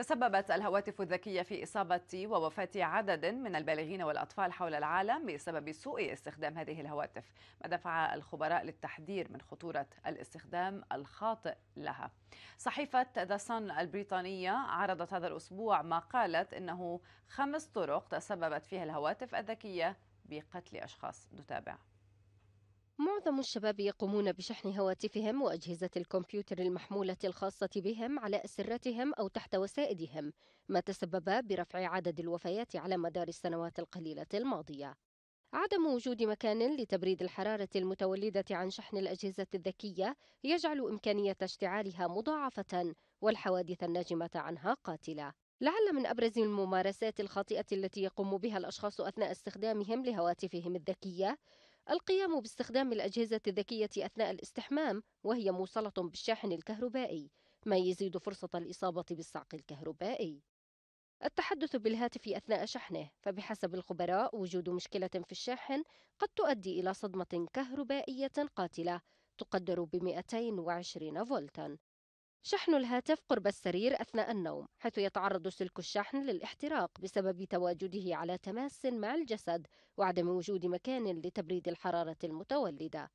تسببت الهواتف الذكية في إصابة ووفاة عدد من البالغين والأطفال حول العالم بسبب سوء استخدام هذه الهواتف ما دفع الخبراء للتحذير من خطورة الاستخدام الخاطئ لها صحيفة ذا سان البريطانية عرضت هذا الأسبوع ما قالت إنه خمس طرق تسببت فيها الهواتف الذكية بقتل أشخاص نتابع معظم الشباب يقومون بشحن هواتفهم وأجهزة الكمبيوتر المحمولة الخاصة بهم على أسرتهم أو تحت وسائدهم، ما تسبب برفع عدد الوفيات على مدار السنوات القليلة الماضية. عدم وجود مكان لتبريد الحرارة المتولدة عن شحن الأجهزة الذكية يجعل إمكانية اشتعالها مضاعفة والحوادث الناجمة عنها قاتلة. لعل من أبرز الممارسات الخاطئة التي يقوم بها الأشخاص أثناء استخدامهم لهواتفهم الذكية القيام باستخدام الأجهزة الذكية أثناء الاستحمام وهي موصلة بالشاحن الكهربائي ما يزيد فرصة الإصابة بالصعق الكهربائي التحدث بالهاتف أثناء شحنه فبحسب الخبراء وجود مشكلة في الشاحن قد تؤدي إلى صدمة كهربائية قاتلة تقدر ب 220 فولتا شحن الهاتف قرب السرير أثناء النوم حيث يتعرض سلك الشحن للاحتراق بسبب تواجده على تماس مع الجسد وعدم وجود مكان لتبريد الحرارة المتولدة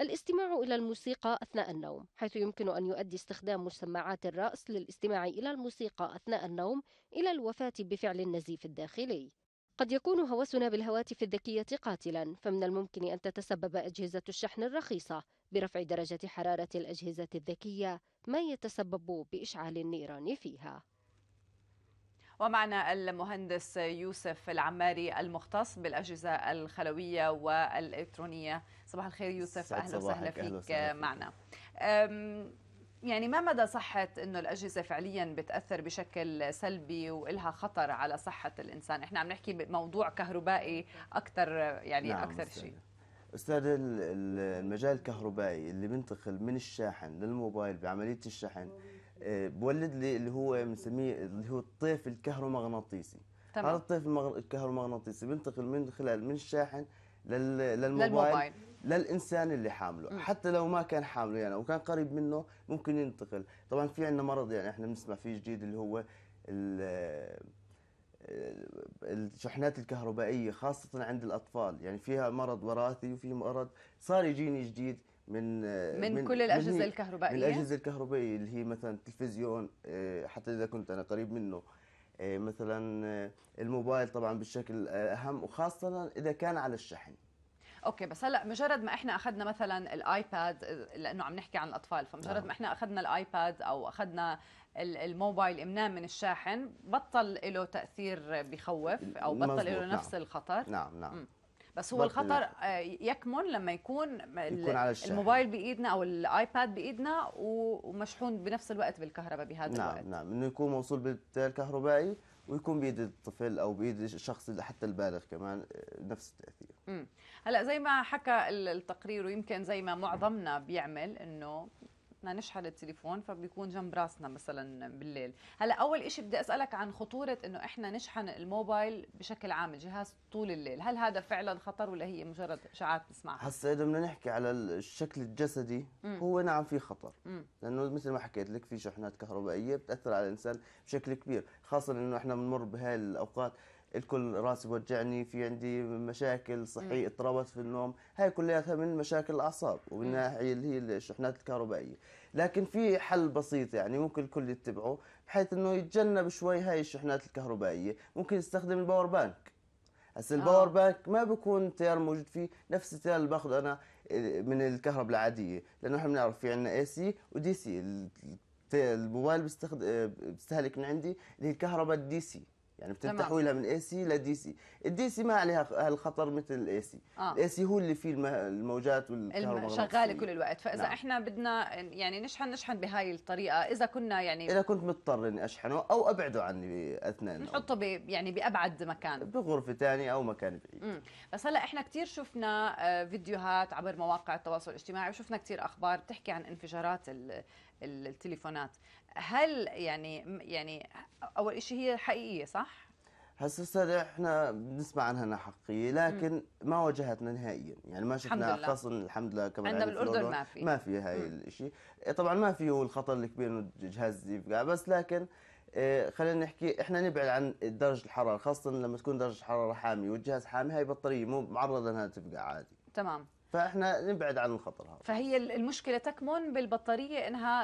الاستماع إلى الموسيقى أثناء النوم حيث يمكن أن يؤدي استخدام سماعات الرأس للاستماع إلى الموسيقى أثناء النوم إلى الوفاة بفعل النزيف الداخلي قد يكون هوسنا بالهواتف الذكية قاتلا فمن الممكن أن تتسبب أجهزة الشحن الرخيصة برفع درجة حرارة الأجهزة الذكية ما يتسبب بإشعال النيران فيها ومعنا المهندس يوسف العماري المختص بالأجهزة الخلوية والإلكترونية صباح الخير يوسف أهلا وسهلا فيك معنا يعني ما مدى صحة أنه الأجهزة فعليا بتأثر بشكل سلبي وإلها خطر على صحة الإنسان إحنا عم نحكي بموضوع كهربائي أكثر يعني نعم أكثر شيء أستاذ المجال الكهربائي اللي بينتقل من الشاحن للموبايل بعملية الشحن آه، بولد لي اللي هو بنسميه اللي هو الطيف الكهرومغناطيسي تمام. هذا الطيف الكهرومغناطيسي بينتقل من خلال من الشاحن للموبايل, للموبايل. للانسان اللي حامله م. حتى لو ما كان حامله يعني او كان قريب منه ممكن ينتقل طبعا في عندنا مرض يعني احنا بنسمع فيه جديد اللي هو الشحنات الكهربائيه خاصه عند الاطفال يعني فيها مرض وراثي وفي مرض صار يجيني جديد من من, من كل الاجهزه من الكهربائيه من الاجهزه الكهربائيه اللي هي مثلا التلفزيون آه، حتى اذا كنت انا قريب منه آه، مثلا آه، الموبايل طبعا بالشكل اهم وخاصه اذا كان على الشحن اوكي بس هلا مجرد ما احنا اخذنا مثلا الايباد لانه عم نحكي عن الاطفال فمجرد ما نعم. احنا اخذنا الايباد او اخذنا الموبايل امناه من الشاحن بطل له تاثير بخوف او بطل له نعم. نفس نعم. الخطر نعم نعم بس هو الخطر آه، يكمن لما يكون, يكون على الموبايل بايدنا او الايباد بايدنا ومشحون بنفس الوقت بالكهرباء بهذا نعم الوقت نعم نعم انه يكون موصول بالكهربائي ويكون بايد الطفل او بايد الشخص حتى البالغ كمان آه، نفس التاثير هلا زي ما حكى التقرير ويمكن زي ما معظمنا بيعمل انه بدنا نشحن التليفون فبيكون جنب راسنا مثلا بالليل هلا اول شيء بدي اسالك عن خطوره انه احنا نشحن الموبايل بشكل عام الجهاز طول الليل هل هذا فعلا خطر ولا هي مجرد اشاعات بنسمعها هسا اذا بدنا نحكي على الشكل الجسدي مم. هو نعم في خطر مم. لانه مثل ما حكيت لك في شحنات كهربائيه بتاثر على الانسان بشكل كبير خاصه انه احنا بنمر بهاي الاوقات الكل راسي بوجعني في عندي مشاكل صحية اضطرابات في النوم هاي كلها من مشاكل الأعصاب ومن ناحية اللي هي الشحنات الكهربائية لكن في حل بسيط يعني ممكن الكل يتبعه بحيث انه يتجنب شوي هاي الشحنات الكهربائية ممكن يستخدم الباور بانك هسه آه. الباور آه. بانك ما بكون التيار موجود فيه نفس التيار اللي باخذه انا آه، من الكهرباء العاديه لانه احنا بنعرف في عندنا اي سي ودي سي الموبايل بيستخدم آه، بيستهلك من عندي اللي هي الكهرباء الدي سي يعني بتنتحوا لها من اي سي لدي سي الدي سي ما عليها هالخطر مثل الاي سي آه. الاي سي هو اللي فيه الموجات والكهرباء شغاله كل الوقت فاذا نعم. احنا بدنا يعني نشحن نشحن بهاي الطريقه اذا كنا يعني اذا كنت مضطر اني اشحنه او ابعده عني اثناء نحطه ب... يعني بابعد مكان بغرفه ثانيه او مكان بعيد مم. بس هلا احنا كثير شفنا آه، فيديوهات عبر مواقع التواصل الاجتماعي وشفنا كثير اخبار بتحكي عن انفجارات التليفونات هل يعني يعني اول شيء هي حقيقيه صح هسه استاذ احنا بنسمع عنها انها حقيقيه لكن ما واجهتنا نهائيا يعني ما شفنا خاصة الحمد لله كمان عندنا بالاردن ما في ما في هاي الشيء إيه، طبعا ما في هو الخطر الكبير انه الجهاز يفقع بس لكن إيه، خلينا نحكي احنا نبعد عن درجه الحراره خاصه لما تكون درجه الحراره حاميه والجهاز حامي هاي بطاريه مو معرضه انها تفقع عادي تمام فاحنا نبعد عن الخطر هذا فهي المشكله تكمن بالبطاريه انها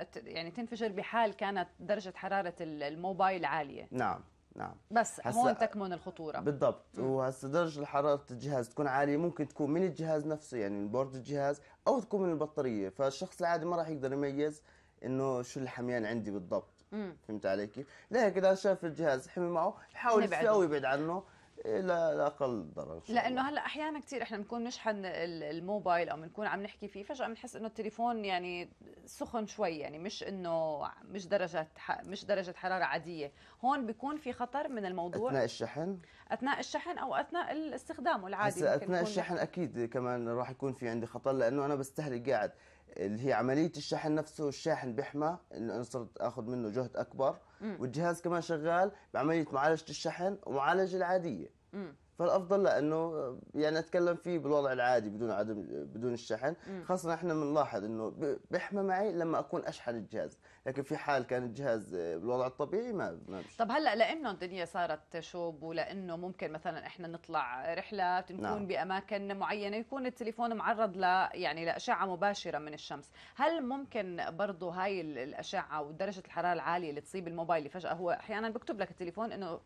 آه، يعني تنفجر بحال كانت درجه حراره الموبايل عاليه نعم نعم بس هون تكمن الخطوره بالضبط وهسه درجه حراره الجهاز تكون عاليه ممكن تكون من الجهاز نفسه يعني من بورد الجهاز او تكون من البطاريه فالشخص العادي ما راح يقدر يميز انه شو الحميان عندي بالضبط مم. فهمت علي كيف؟ لهيك اذا شاف الجهاز حمي معه يحاول يبعد عنه الى لاقل ضرر لانه هلا احيانا كثير احنا بنكون نشحن الموبايل او بنكون عم نحكي فيه فجاه بنحس انه التليفون يعني سخن شوي يعني مش انه مش درجه مش درجه حراره عاديه هون بيكون في خطر من الموضوع اثناء الشحن اثناء الشحن او اثناء استخدامه العادي اثناء الشحن اكيد كمان راح يكون في عندي خطر لانه انا بستهلك قاعد اللي هي عملية الشحن نفسه الشاحن بيحمى انه انا صرت اخذ منه جهد اكبر والجهاز كمان شغال بعملية معالجة الشحن ومعالجة العادية فالافضل لا انه يعني اتكلم فيه بالوضع العادي بدون عدم بدون الشحن خاصه احنا بنلاحظ انه بيحمى معي لما اكون اشحن الجهاز لكن في حال كان الجهاز آه، بالوضع الطبيعي ما ما طب هلا لانه الدنيا صارت شوب ولانه ممكن مثلا احنا نطلع رحلات نكون نعم. باماكن معينه يكون التليفون معرض ل يعني لاشعه مباشره من الشمس هل ممكن برضه هاي الاشعه ودرجه الحراره العاليه اللي تصيب الموبايل اللي فجاه هو احيانا بيكتب لك التليفون انه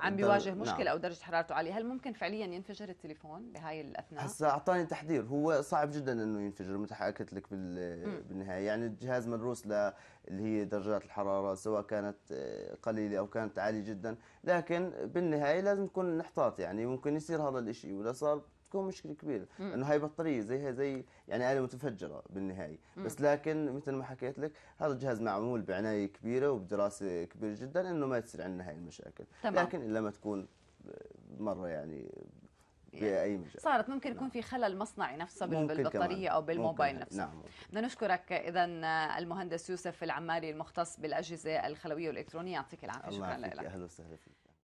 عم بيواجه مشكله نعم. او درجه حرارته عاليه هل ممكن فعليا ينفجر التليفون بهاي الاثناء هسا اعطاني تحذير هو صعب جدا انه ينفجر متحاكت لك بال... بالنهايه يعني الجهاز مدروس ل اللي هي درجات الحراره سواء كانت آه، قليله او كانت عاليه جدا لكن بالنهايه لازم نكون نحتاط يعني ممكن يصير هذا الشيء ولا صار تكون مشكله كبيره لانه هاي بطاريه زيها زي يعني اله متفجره بالنهايه مم. بس لكن مثل ما حكيت لك هذا الجهاز معمول بعنايه كبيره وبدراسه كبيره جدا انه ما تصير عندنا هاي المشاكل تمام. لكن الا ما تكون مره يعني باي يعني مجال صارت ممكن يكون نعم. في خلل مصنعي نفسه بالبطاريه كمان. او بالموبايل ممكن. نفسه نعم. بدنا نشكرك اذا المهندس يوسف العماري المختص بالاجهزه الخلويه والالكترونيه يعطيك العافيه شكرا لك اهلا وسهلا فيك